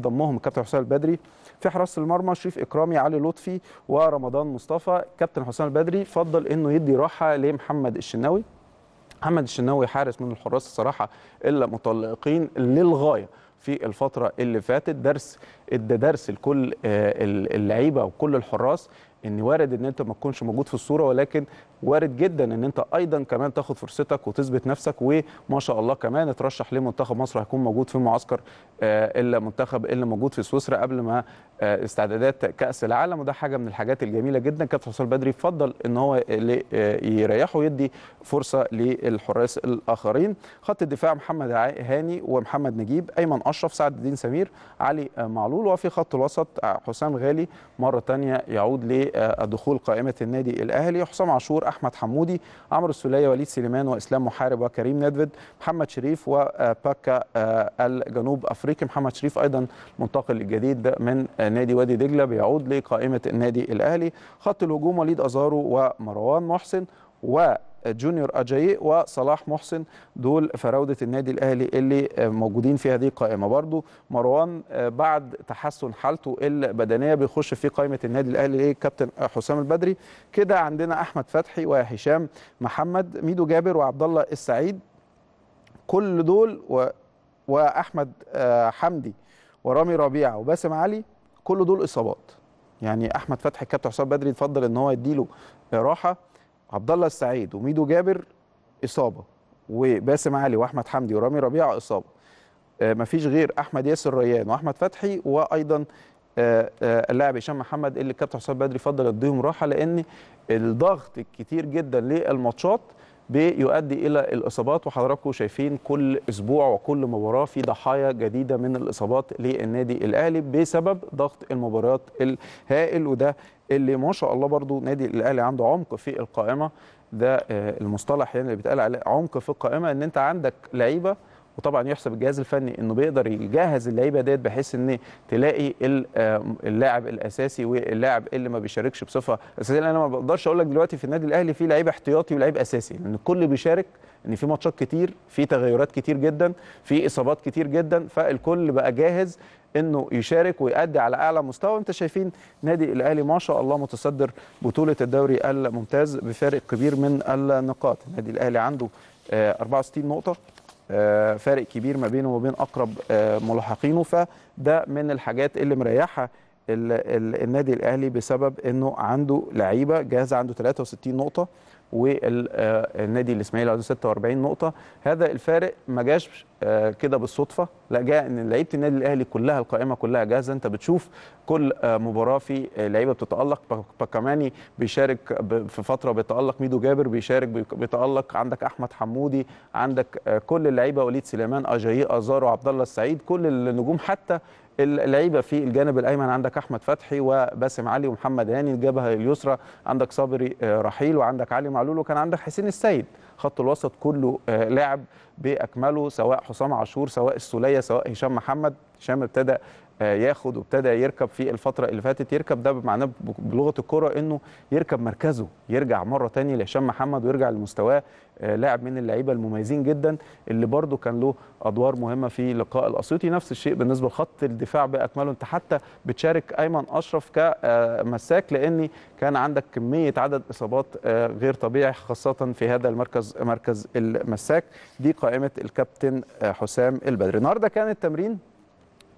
ضمهم الكابتن حسام البدري في حراسه المرمى شريف اكرامي علي لطفي ورمضان مصطفى كابتن حسام البدري فضل انه يدي راحه لمحمد الشناوي محمد الشناوي حارس من الحراس الصراحه الا متالقين للغايه في الفتره اللي فاتت درس ادى درس لكل آه، اللعيبه وكل الحراس ان وارد ان انت ما تكونش موجود في الصوره ولكن وارد جدا ان انت ايضا كمان تاخد فرصتك وتثبت نفسك وما شاء الله كمان اترشح لمنتخب مصر هيكون موجود في معسكر آه، الا منتخب اللي موجود في سويسرا قبل ما آه، استعدادات كاس العالم وده حاجه من الحاجات الجميله جدا كابتن حسام بدري فضل ان هو يريحه ويدي فرصه للحراس الاخرين خط الدفاع محمد هاني ومحمد نجيب ايمن اشرف سعد الدين سمير علي معلول معلول وفي خط الوسط آه، حسام غالي مرة ثانيه يعود لدخول قائمة النادي الأهلي حسام عاشور أحمد حمودي عمرو السولية وليد سليمان وإسلام محارب وكريم ندفد محمد شريف وباكا آه، الجنوب أفريقي محمد شريف أيضا منتقل الجديد من نادي وادي دجلة بيعود لقائمة النادي الأهلي خط الهجوم وليد أزارو ومروان محسن و جونيور اجاي وصلاح محسن دول فراوده النادي الاهلي اللي موجودين في هذه القائمه برضو مروان آه، بعد تحسن حالته البدنيه بيخش في قائمه النادي الاهلي ايه كابتن حسام البدري كده عندنا احمد فتحي وهشام محمد ميدو جابر وعبد الله السعيد كل دول و... واحمد آه، حمدي ورامي ربيعه وباسم علي كل دول اصابات يعني احمد فتحي كابتن حسام بدري اتفضل ان هو يديله راحه عبد الله السعيد وميدو جابر اصابه وباسم علي واحمد حمدي ورامي ربيعه اصابه آه، مفيش غير احمد ياسر ريان واحمد فتحي وايضا آه، آه، اللاعب هشام محمد اللي الكابتن حسام بدري فضل يديهم راحه لان الضغط الكتير جدا للماتشات بيؤدي الى الاصابات وحضراتكم شايفين كل اسبوع وكل مباراه في ضحايا جديده من الاصابات للنادي الاهلي بسبب ضغط المباريات الهائل وده اللي ما شاء الله برضو نادي الاهلي عنده عمق في القائمه ده آه، المصطلح يعني اللي بيتقال عليه عمق في القائمه ان انت عندك لعيبه وطبعا يحسب الجهاز الفني انه بيقدر يجهز اللعيبه ديت بحيث ان تلاقي آه، اللاعب الاساسي واللاعب اللي ما بيشاركش بصفه اساسيه لان انا ما بقدرش اقول لك دلوقتي في النادي الاهلي في لعيب احتياطي ولعيب اساسي لان الكل يعني بيشارك ان في ماتشات كتير في تغيرات كتير جدا في اصابات كتير جدا فالكل بقى جاهز انه يشارك ويأدي على اعلى مستوى انت شايفين نادي الاهلي ما شاء الله متصدر بطوله الدوري الممتاز بفارق كبير من النقاط النادي الاهلي عنده 64 آه، نقطه آه، فارق كبير ما بينه وبين اقرب آه، ملاحقينه فده من الحاجات اللي مريحه النادي الاهلي بسبب انه عنده لعيبه جاهزه عنده 63 نقطه والنادي آه، الاسماعيلي عنده 46 نقطه هذا الفارق ما جاش آه، كده بالصدفه لا جاء ان لعيبه النادي الاهلي كلها القائمه كلها جاهزه انت بتشوف كل آه، مباراه في لعيبه بتتالق باكاماني بيشارك في فتره بيتالق ميدو جابر بيشارك بيتالق عندك احمد حمودي عندك كل اللعيبه وليد سليمان اجاي ازارو عبد الله السعيد كل النجوم حتى اللعيبه في الجانب الايمن عندك احمد فتحي وباسم علي ومحمد هاني الجبهه اليسرى عندك صبري آه، رحيل وعندك علي معلول وكان عندك حسين السيد خط الوسط كله آه، لعب باكمله سواء حسام عاشور سواء السوليه سواء هشام محمد هشام ابتدى آه، ياخد وابتدى يركب في الفتره اللي فاتت يركب ده معناه بلغه الكره انه يركب مركزه يرجع مره تانية لهشام محمد ويرجع لمستواه آه، لاعب من اللعيبه المميزين جدا اللي برده كان له ادوار مهمه في لقاء الاسيوطي نفس الشيء بالنسبه لخط الدفاع باكمله انت حتى بتشارك ايمن اشرف كمساك لان كان عندك كميه عدد اصابات آه، غير طبيعي خاصه في هذا المركز مركز المساك دي قائمه الكابتن حسام البدري النهارده كان التمرين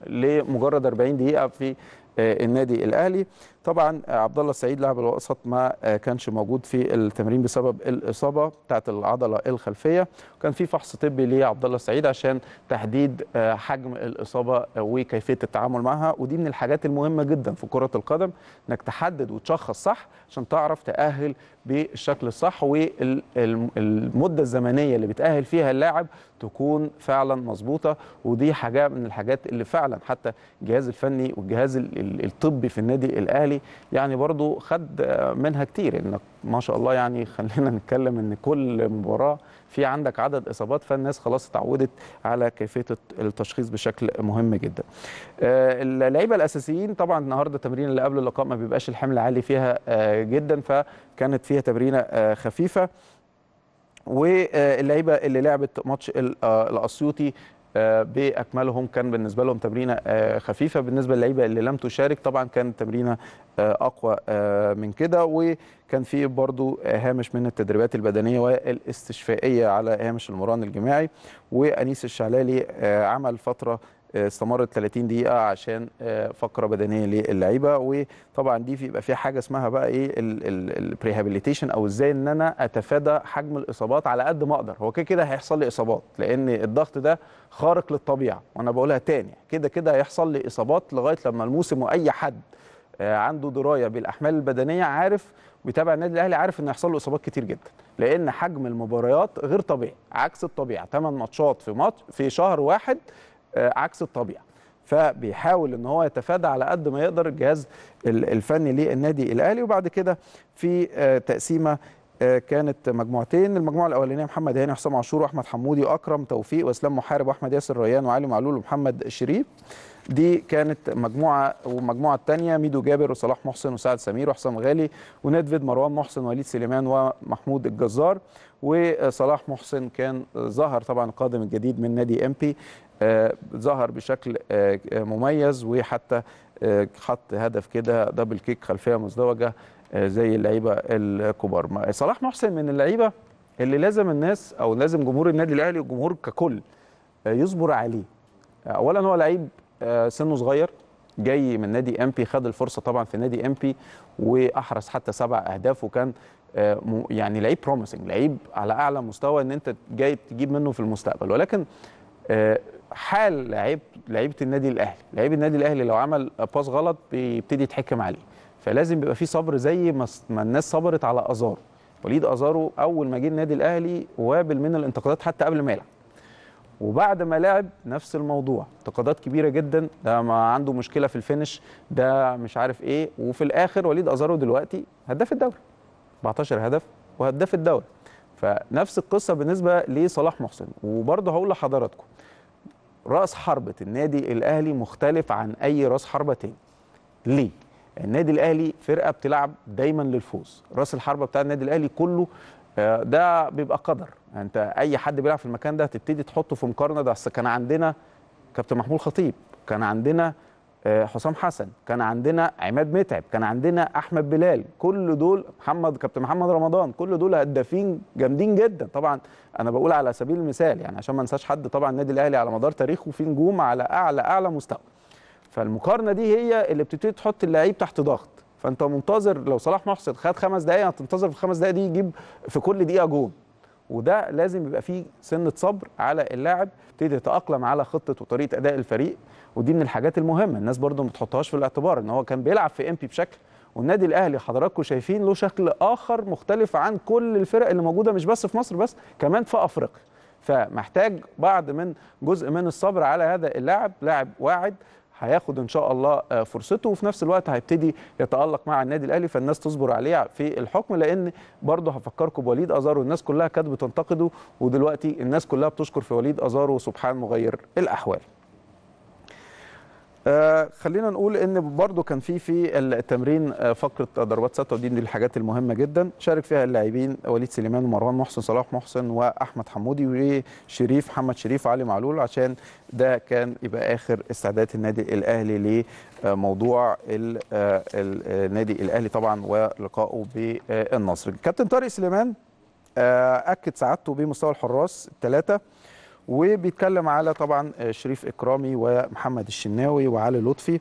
لمجرد 40 دقيقه في آه، النادي الاهلي طبعا آه، عبد الله السعيد لاعب الوسط ما آه، كانش موجود في التمرين بسبب الاصابه بتاعت العضله الخلفيه وكان في فحص طبي لعبد الله السعيد عشان تحديد آه، حجم الاصابه وكيفيه التعامل معها ودي من الحاجات المهمه جدا في كره القدم انك تحدد وتشخص صح عشان تعرف تاهل بالشكل الصح والمده الزمنيه اللي بتاهل فيها اللاعب تكون فعلا مظبوطه ودي حاجه من الحاجات اللي فعلا حتى الجهاز الفني والجهاز الطبي في النادي الاهلي الاهلي يعني برضو خد منها كتير انك ما شاء الله يعني خلينا نتكلم ان كل مباراه في عندك عدد اصابات فالناس خلاص اتعودت على كيفيه التشخيص بشكل مهم جدا. آه، اللعيبه الاساسيين طبعا النهارده التمرين اللي قبل اللقاء ما بيبقاش الحمل عالي فيها آه، جدا فكانت فيها تمرينه آه، خفيفه. واللعيبه اللي لعبت ماتش الاسيوطي آه، باكملهم كان بالنسبه لهم تمرينه آه، خفيفه بالنسبه للعيبه اللي لم تشارك طبعا كان تمرينه آه، اقوى من كده وكان في برضو هامش من التدريبات البدنيه والاستشفائيه على هامش المران الجماعي وانيس الشعلالي عمل فتره استمرت 30 دقيقه عشان آه، فقره بدنيه للعيبه وطبعا دي بيبقى فيها حاجه اسمها بقى ايه البريهابيليتيشن او ازاي ان انا اتفادى حجم الاصابات على قد ما اقدر هو كده كده هيحصل لي اصابات لان الضغط ده خارق للطبيعه وانا بقولها تاني كده كده هيحصل لي اصابات لغايه لما الموسم واي حد آه، عنده درايه بالاحمال البدنيه عارف بيتابع النادي الاهلي عارف ان هيحصل له اصابات كتير جدا لان حجم المباريات غير طبيعي عكس الطبيعه 8 ماتشات في ماتش في شهر واحد آه، عكس الطبيعه فبيحاول ان هو يتفادى على قد ما يقدر الجهاز الفني للنادي الاهلي وبعد كده في آه، تقسيمه آه، كانت مجموعتين المجموعه الاولانيه محمد هاني وحسام عاشور واحمد حمودي واكرم توفيق واسلام محارب واحمد ياسر ريان وعلي معلول ومحمد شريف دي كانت مجموعه والمجموعه الثانيه ميدو جابر وصلاح محسن وسعد سمير وحسام غالي وندفيد مروان محسن وليد سليمان ومحمود الجزار وصلاح محسن كان ظهر طبعا القادم الجديد من نادي بي آه، ظهر بشكل آه، مميز وحتى حط آه، هدف كده دبل كيك خلفيه مزدوجه زي اللعيبه الكبار صلاح محسن من اللعيبه اللي لازم الناس او لازم جمهور النادي الاهلي والجمهور ككل يصبر عليه اولا هو لعيب سنه صغير جاي من نادي بي خد الفرصه طبعا في نادي بي واحرز حتى سبع اهداف وكان يعني لعيب بروميسنج لعيب على اعلى مستوى ان انت جاي تجيب منه في المستقبل ولكن حال لعيب لعيبه النادي الاهلي لعيب النادي الاهلي لو عمل باس غلط بيبتدي يتحكم عليه فلازم يبقى في صبر زي ما الناس صبرت على ازارو وليد ازارو اول ما جه النادي الاهلي وابل من الانتقادات حتى قبل ما يلعب وبعد ما لعب نفس الموضوع انتقادات كبيره جدا ده ما عنده مشكله في الفينش ده مش عارف ايه وفي الاخر وليد ازارو دلوقتي هداف الدوري 14 هدف وهداف الدوري فنفس القصه بالنسبه لصلاح محسن وبرضه هقول لحضراتكم راس حربه النادي الاهلي مختلف عن اي راس حربه تاني ليه النادي الاهلي فرقه بتلعب دايما للفوز راس الحربه بتاع النادي الاهلي كله آه، ده بيبقى قدر يعني انت اي حد بيلعب في المكان ده هتبتدي تحطه في مقارنه ده كان عندنا كابتن محمود خطيب كان عندنا آه، حسام حسن كان عندنا عماد متعب كان عندنا احمد بلال كل دول محمد كابتن محمد رمضان كل دول هدافين جامدين جدا طبعا انا بقول على سبيل المثال يعني عشان ما انساش حد طبعا النادي الاهلي على مدار تاريخه في نجوم على اعلى اعلى مستوى فالمقارنه دي هي اللي بتبتدي تحط اللعيب تحت ضغط فانت منتظر لو صلاح محسن خد خمس دقائق هتنتظر في الخمس دقائق دي يجيب في كل دقيقه جون وده لازم يبقى فيه سنه صبر على اللاعب يبتدي يتاقلم على خطه وطريقه اداء الفريق ودي من الحاجات المهمه الناس برضو ما تحطهاش في الاعتبار ان هو كان بيلعب في امبي بشكل والنادي الاهلي حضراتكم شايفين له شكل اخر مختلف عن كل الفرق اللي موجوده مش بس في مصر بس كمان في افريقيا فمحتاج بعض من جزء من الصبر على هذا اللاعب لاعب واعد هياخد ان شاء الله آه، فرصته وفي نفس الوقت هيبتدي يتالق مع النادي الاهلي فالناس تصبر عليه في الحكم لان برضه هفكركم بوليد ازارو الناس كلها كانت بتنتقده ودلوقتي الناس كلها بتشكر في وليد ازارو سبحان مغير الاحوال آه خلينا نقول ان برضو كان في في التمرين آه فقره آه، ضربات ثابته ودي من الحاجات المهمه جدا شارك فيها اللاعبين وليد سليمان ومروان محسن صلاح محسن واحمد حمودي وشريف محمد شريف وعلي معلول عشان ده كان يبقى اخر استعدادات النادي الاهلي لموضوع آه، آه، النادي الاهلي طبعا ولقائه بالنصر كابتن طارق سليمان اكد سعادته بمستوى الحراس الثلاثه وبيتكلم على طبعا آه، شريف اكرامي ومحمد الشناوي وعلي لطفي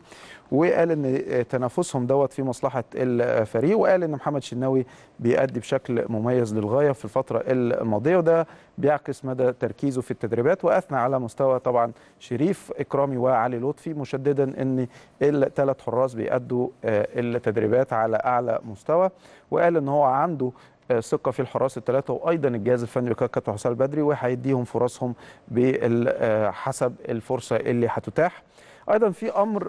وقال ان آه، تنافسهم دوت في مصلحه الفريق وقال ان محمد الشناوي بيأدي بشكل مميز للغايه في الفتره الماضيه وده بيعكس مدى تركيزه في التدريبات واثنى على مستوى طبعا شريف اكرامي وعلي لطفي مشددا ان الثلاث حراس بيأدوا آه، التدريبات على اعلى مستوى وقال ان هو عنده ثقه في الحراس الثلاثه وايضا الجهاز الفني لكاكا حسام البدري وهيديهم فرصهم حسب الفرصه اللي هتتاح ايضا في امر